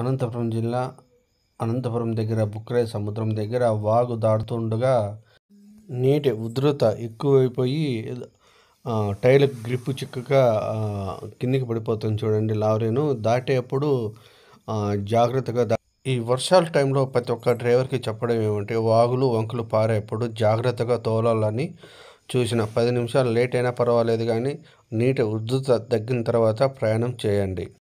అనంతపురం జిల్లా అనంతపురం దగ్గర బుక్రే సముద్రం దగ్గర వాగు దాడుతుండగా నీటి ఉధృత ఎక్కువైపోయి టైర్ గ్రిప్ చిక్కక కిందికి పడిపోతుంది చూడండి లారీను దాటేపుడు జాగ్రత్తగా దా ఈ వర్షాల టైంలో ప్రతి ఒక్క డ్రైవర్కి చెప్పడం ఏమంటే వాగులు వంకులు పారేప్పుడు జాగ్రత్తగా తోలాలని చూసిన పది నిమిషాలు లేట్ అయినా పర్వాలేదు కానీ నీటి ఉధృత తగ్గిన తర్వాత ప్రయాణం చేయండి